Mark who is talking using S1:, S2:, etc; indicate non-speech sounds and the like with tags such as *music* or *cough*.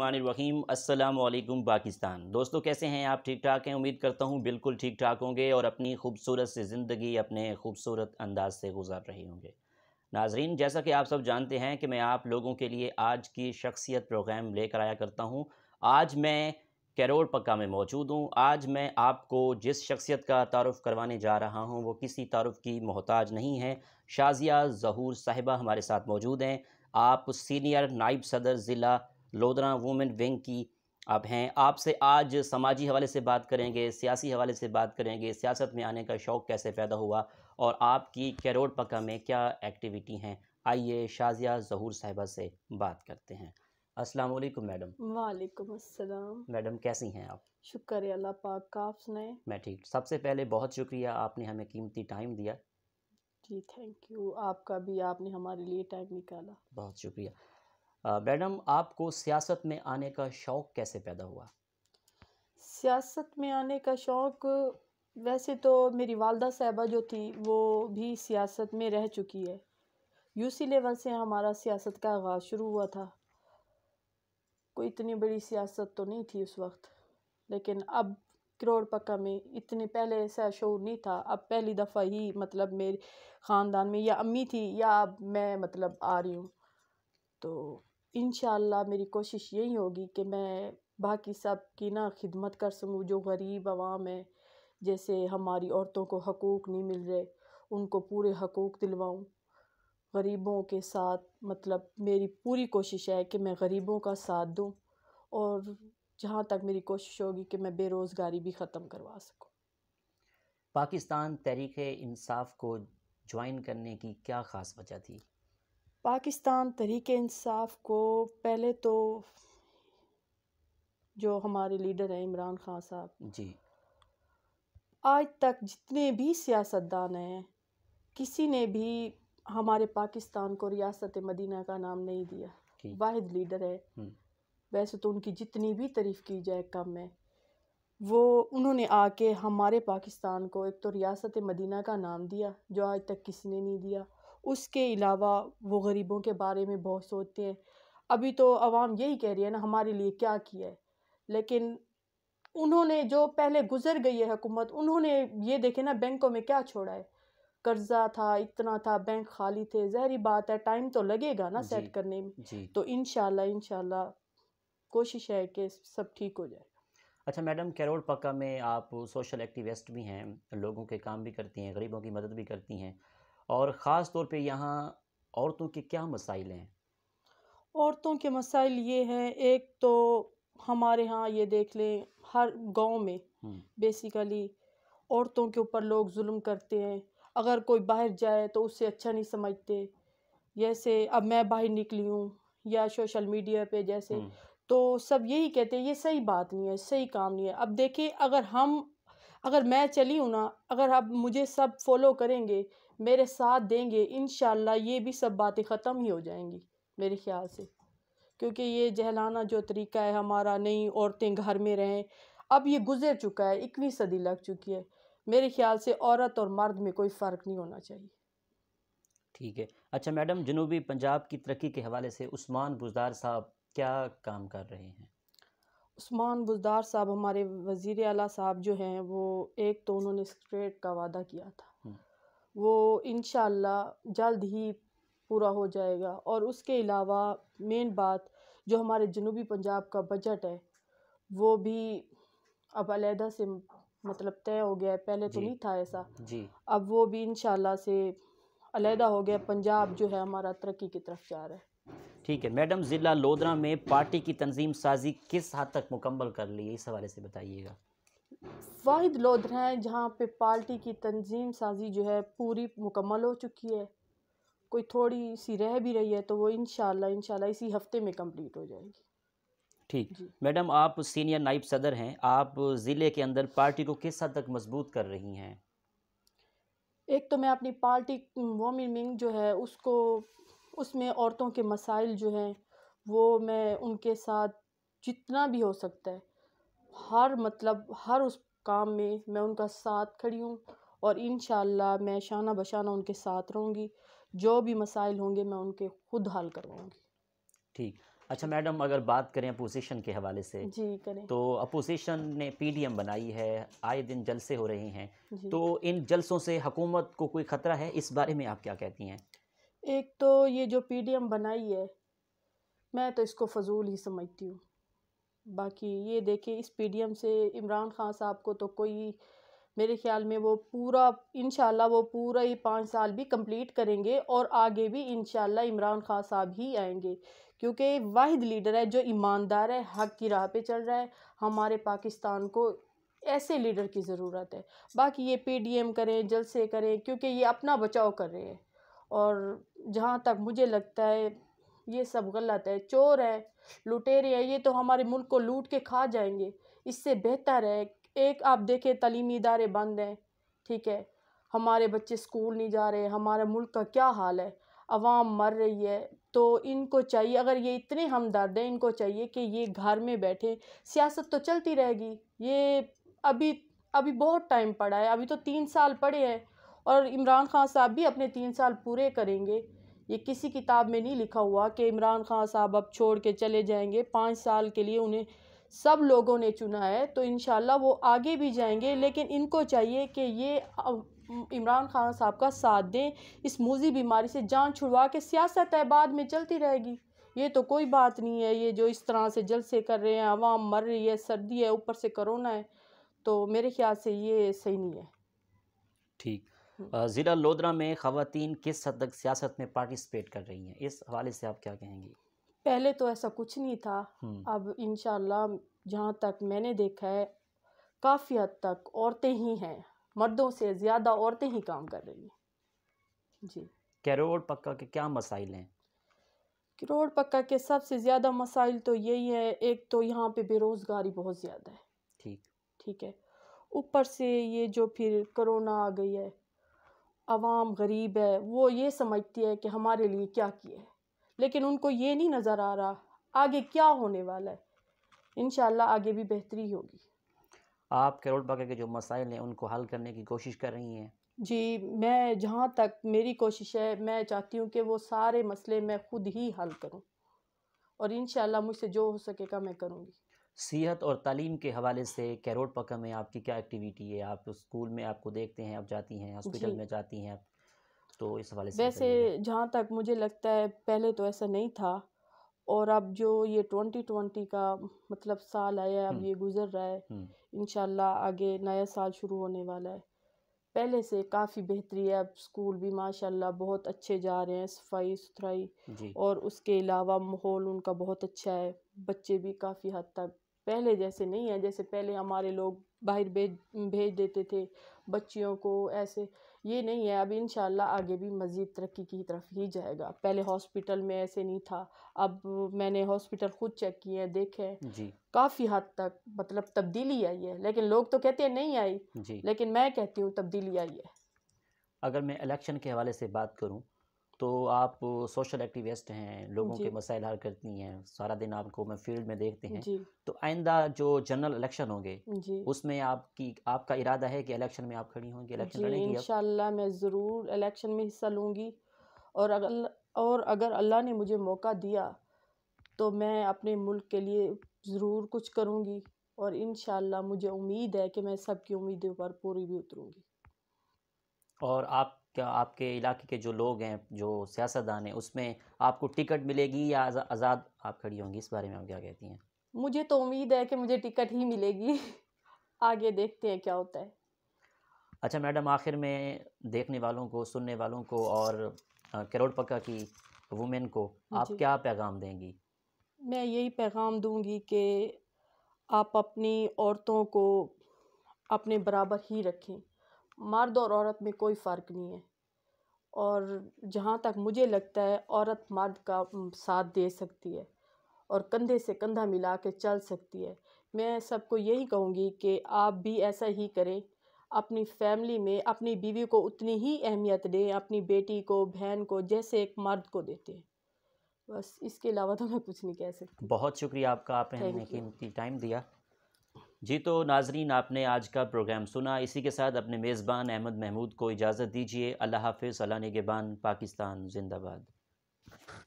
S1: रहीम अस्सलाम पाकिस्तान दोस्तों कैसे हैं आप ठीक ठाक हैं उम्मीद करता हूं बिल्कुल ठीक ठाक होंगे और अपनी खूबसूरत से ज़िंदगी अपने खूबसूरत अंदाज से गुजार रहे होंगे नाजरीन जैसा कि आप सब जानते हैं कि मैं आप लोगों के लिए आज की शख्सियत प्रोग्राम लेकर आया करता हूँ आज मैं कैरोड़ पक्का में मौजूद हूँ आज मैं आपको जिस शख्सियत का तारफ़ करवाने जा रहा हूँ वो किसी तारफ़ की मोहताज नहीं है शाजिया जहूर साहिबा हमारे साथ मौजूद हैं आप सीनियर नायब सदर ज़िला लोधरा वुमेन विंग की आप हैं आपसे आज समाजी हवाले से बात करेंगे सियासी हवाले से बात करेंगे सियासत में आने का शौक़ कैसे पैदा हुआ और आपकी कैरोड पका में क्या एक्टिविटी हैं आइए शाजिया जहूर साहिबा से बात करते हैं अस्सलाम वालेकुम मैडम
S2: वालेकुम अस्सलाम
S1: मैडम कैसी हैं आप
S2: शुक्र अल्लाह पाक का आप सुनाएं
S1: मैं ठीक सबसे पहले बहुत शुक्रिया आपने हमें कीमती टाइम दिया
S2: जी थैंक यू आपका भी आपने हमारे लिए टाइम निकाला
S1: बहुत शुक्रिया मैडम आपको सियासत में आने का शौक़ कैसे पैदा हुआ
S2: सियासत में आने का शौक़ वैसे तो मेरी वालदा साहबा जो थी वो भी सियासत में रह चुकी है यूसी लेवल से हमारा सियासत का आगाज़ शुरू हुआ था कोई इतनी बड़ी सियासत तो नहीं थी उस वक्त लेकिन अब करोड़ पक्का में इतने पहले ऐसा शोर नहीं था अब पहली दफ़ा ही मतलब मेरे ख़ानदान में या अम्मी थी या अब मैं मतलब आ रही हूँ तो इन मेरी कोशिश यही होगी कि मैं बाकी सब की ना खिदमत कर सकूँ जो गरीब आवाम है जैसे हमारी औरतों को हकूक़ नहीं मिल रहे उनको पूरे हकूक़ दिलवाऊँ गरीबों के साथ मतलब मेरी पूरी कोशिश है कि मैं गरीबों का साथ दूँ और जहाँ तक मेरी कोशिश होगी कि मैं बेरोज़गारी भी ख़त्म करवा सकूँ
S1: पाकिस्तान तहरीक इंसाफ को ज्वाइन करने की क्या ख़ास वजह थी
S2: पाकिस्तान तरीक इंसाफ को पहले तो जो हमारे लीडर हैं इमरान खान साहब जी आज तक जितने भी सियासतदान हैं किसी ने भी हमारे पाकिस्तान को रियासत मदीना का नाम नहीं दिया वाहिद लीडर है हम्म। वैसे तो उनकी जितनी भी तारीफ़ की जाए कम है वो उन्होंने आके हमारे पाकिस्तान को एक तो रियासत मदीना का नाम दिया जो आज तक किसी ने नहीं दिया उसके अलावा वो गरीबों के बारे में बहुत सोचते हैं अभी तो आवाम यही कह रही है ना हमारे लिए क्या किया है लेकिन उन्होंने जो पहले गुजर गई है हुकूमत उन्होंने ये देखे ना बैंकों में क्या छोड़ा है कर्जा था इतना था बैंक खाली थे जहरी बात है टाइम तो लगेगा ना सेट करने में तो इन शाला कोशिश है कि सब ठीक हो जाए
S1: अच्छा मैडम करोड़ पक्का में आप सोशल एक्टिविस्ट भी हैं लोगों के काम भी करती हैं गरीबों की मदद भी करती हैं और ख़ास तौर पे यहाँ औरतों के क्या मसाइल हैं
S2: औरतों के मसाइल ये हैं एक तो हमारे यहाँ ये देख लें हर गांव में बेसिकली औरतों के ऊपर लोग जुल्म करते हैं अगर कोई बाहर जाए तो उससे अच्छा नहीं समझते जैसे अब मैं बाहर निकली हूँ या सोशल मीडिया पे जैसे तो सब यही कहते हैं ये सही बात नहीं है सही काम नहीं है अब देखिए अगर हम अगर मैं चली हूँ ना अगर आप मुझे सब फॉलो करेंगे मेरे साथ देंगे इन ये भी सब बातें ख़त्म ही हो जाएंगी मेरे ख्याल से क्योंकि ये जहलाना जो तरीका है हमारा नई औरतें घर में रहें अब ये गुजर चुका है इक्वी सदी लग चुकी है मेरे ख्याल से औरत और मर्द में कोई फ़र्क नहीं होना चाहिए
S1: ठीक है अच्छा मैडम जनूबी पंजाब की तरक्की के हवाले से उस्मान बुजदार साहब क्या काम कर रहे
S2: हैं उस्मान बुजदार साहब हमारे वज़ी अला साहब जो हैं वो एक तो उन्होंने स्ट्रेट का वादा किया था वो इन जल्द ही पूरा हो जाएगा और उसके अलावा मेन बात जो हमारे जनूबी पंजाब का बजट है वो भी अब अलहदा से मतलब तय हो गया है पहले तो नहीं था ऐसा जी अब वो भी इन से अलहदा हो गया पंजाब जो है हमारा तरक्की की तरफ जा रहा है
S1: ठीक है मैडम ज़िला लोधरा में पार्टी की तंजीम साजी किस हद तक मुकम्मल कर ली है इस हवाले से बताइएगा
S2: वाहिद लोधर हैं जहाँ पे पार्टी की तंजीम साजी जो है पूरी मुकम्मल हो चुकी है कोई थोड़ी सी रह भी रही है तो वो इन शाला इसी हफ्ते में कम्प्लीट हो जाएगी
S1: ठीक मैडम आप सीनियर नाइब सदर हैं आप ज़िले के अंदर पार्टी को किस हद तक मजबूत कर रही हैं
S2: एक तो मैं अपनी पार्टी वोमिनिंग जो है उसको उसमें औरतों के मसाइल जो हैं वो मैं उनके साथ जितना भी हो सकता है हर मतलब हर उस काम में मैं उनका साथ खड़ी हूँ और इन मैं शाना बशाना उनके साथ रहूँगी जो भी मसाइल होंगे मैं उनके खुद हल करवाऊँगी
S1: ठीक अच्छा मैडम अगर बात करें अपोजिशन के हवाले से
S2: जी करें तो
S1: अपोजिशन ने पीडीएम बनाई है आए दिन जलसे हो रहे हैं तो इन जलसों से हुकूमत को कोई ख़तरा है इस बारे में आप क्या कहती हैं
S2: एक तो ये जो पीडीएम बनाई है मैं तो इसको फजूल ही समझती हूँ बाकी ये देखिए इस पी से इमरान खान साहब को तो कोई मेरे ख्याल में वो पूरा इन वो पूरा ही पाँच साल भी कंप्लीट करेंगे और आगे भी इन इमरान खान साहब ही आएंगे क्योंकि वाहिद लीडर है जो ईमानदार है हक की राह पे चल रहा है हमारे पाकिस्तान को ऐसे लीडर की ज़रूरत है बाकी ये पीडीएम करें जलसे करें क्योंकि ये अपना बचाव कर रहे हैं और जहाँ तक मुझे लगता है ये सब गलत है चोर है लुटेरे है ये तो हमारे मुल्क को लूट के खा जाएंगे इससे बेहतर है एक आप देखें तलीमी इदारे बंद हैं ठीक है हमारे बच्चे स्कूल नहीं जा रहे हमारे मुल्क का क्या हाल है आवाम मर रही है तो इनको चाहिए अगर ये इतने हमदर्द हैं इनको चाहिए कि ये घर में बैठे सियासत तो चलती रहेगी ये अभी अभी बहुत टाइम पड़ा है अभी तो तीन साल पड़े हैं और इमरान खान साहब भी अपने तीन साल पूरे करेंगे ये किसी किताब में नहीं लिखा हुआ कि इमरान खान साहब अब छोड़ के चले जाएंगे पाँच साल के लिए उन्हें सब लोगों ने चुना है तो इन वो आगे भी जाएंगे लेकिन इनको चाहिए कि ये इमरान खान साहब का साथ दें इस मूजी बीमारी से जान छुड़वा के सियासत है बाद में चलती रहेगी ये तो कोई बात नहीं है ये जो इस तरह से जलसे कर रहे हैं आवाम मर रही है सर्दी है ऊपर से करोना है तो मेरे ख्याल से ये सही नहीं है ठीक हम्म।
S1: ज़िला लोधरा में खातन किस हद तक सियासत में पार्टिसिपेट कर रही हैं इस हवाले से आप क्या कहेंगी
S2: पहले तो ऐसा कुछ नहीं था हम्म। अब इन जहाँ तक मैंने देखा है काफ़ी हद तक औरतें ही हैं मर्दों से ज़्यादा औरतें ही काम कर रही हैं जी
S1: करोड़ पक्का के क्या मसाइल हैं
S2: करोड़ पक्का के सबसे ज़्यादा मसाइल तो यही है एक तो यहाँ पे बेरोज़गारी बहुत ज़्यादा है ठीक ठीक है ऊपर से ये जो फिर करोना आ गई है आवाम गरीब है वो ये समझती है कि हमारे लिए क्या किया है लेकिन उनको ये नहीं नज़र आ रहा आगे क्या होने वाला है इन आगे भी बेहतरी होगी
S1: आप करोल बागा के जो मसाइल हैं उनको हल करने की कोशिश कर रही हैं
S2: जी मैं जहाँ तक मेरी कोशिश है मैं चाहती हूँ कि वो सारे मसले मैं खुद ही हल करूँ और इन मुझसे जो हो सकेगा मैं करूँगी
S1: सेहत और तालीम के हवाले से कैरोड पकम में आपकी क्या एक्टिविटी है आप स्कूल में आपको देखते हैं आप जाती हैं हॉस्पिटल में जाती हैं तो इस हवाले से वैसे
S2: जहाँ तक मुझे लगता है पहले तो ऐसा नहीं था और अब जो ये ट्वेंटी ट्वेंटी का मतलब साल आया अब ये गुजर रहा है इनशाला आगे नया साल शुरू होने वाला है पहले से काफ़ी बेहतरी है अब स्कूल भी माशाल्लाह बहुत अच्छे जा रहे हैं सफाई सुथराई और उसके अलावा माहौल उनका बहुत अच्छा है बच्चे भी काफ़ी हद तक पहले जैसे नहीं है जैसे पहले हमारे लोग बाहर भेज भेज देते थे बच्चियों को ऐसे ये नहीं है अब इन आगे भी मज़ीद तरक्की की तरफ ही जाएगा पहले हॉस्पिटल में ऐसे नहीं था अब मैंने हॉस्पिटल खुद चेक किए हैं देखे हैं काफ़ी हद तक मतलब तब्दीली आई है लेकिन लोग तो कहते हैं नहीं
S1: आई लेकिन
S2: मैं कहती हूँ तब्दीली आई है
S1: अगर मैं इलेक्शन के हवाले से बात करूँ तो आप सोशल एक्टिविस्ट हैं लोगों के मसाइल हल करती हैं सारा दिन आपको मैं फील्ड में देखते हैं तो आइंदा जो जनरल इलेक्शन होंगे उसमें आपकी आपका इरादा है कि इलेक्शन में आप खड़ी होंगी इलेक्शन इंशाल्लाह
S2: मैं ज़रूर इलेक्शन में हिस्सा लूँगी और अगर और अगर अल्लाह ने मुझे मौका दिया तो मैं अपने मुल्क के लिए ज़रूर कुछ करूँगी और इन मुझे उम्मीद है कि मैं सबकी उम्मीदों पर पूरी भी उतरूँगी
S1: और आप क्या आपके इलाके के जो लोग हैं जो सियासतदान हैं उसमें आपको टिकट मिलेगी या आज़ाद आप खड़ी होंगी इस बारे में आप क्या कहती हैं
S2: मुझे तो उम्मीद है कि मुझे टिकट ही मिलेगी *laughs* आगे देखते हैं क्या होता है
S1: अच्छा मैडम आखिर में देखने वालों को सुनने वालों को और करोड़ पक्का की वुमेन को आप क्या पैगाम देंगी
S2: मैं यही पैगाम दूंगी कि आप अपनी औरतों को अपने बराबर ही रखें मर्द और औरत में कोई फ़र्क नहीं है और जहाँ तक मुझे लगता है औरत मर्द का साथ दे सकती है और कंधे से कंधा मिला के चल सकती है मैं सबको यही कहूँगी कि आप भी ऐसा ही करें अपनी फैमिली में अपनी बीवी को उतनी ही अहमियत दें अपनी बेटी को बहन को जैसे एक मर्द को देते हैं बस इसके अलावा तो मैं कुछ नहीं कह सकती
S1: बहुत शुक्रिया आपका आपने कीमती टाइम दिया जी तो नाजरीन आपने आज का प्रोग्राम सुना इसी के साथ अपने मेज़बान अहमद महमूद को इजाज़त दीजिए अल्लाह हाफिज़ अल्लाह नगबान पाकिस्तान जिंदाबाद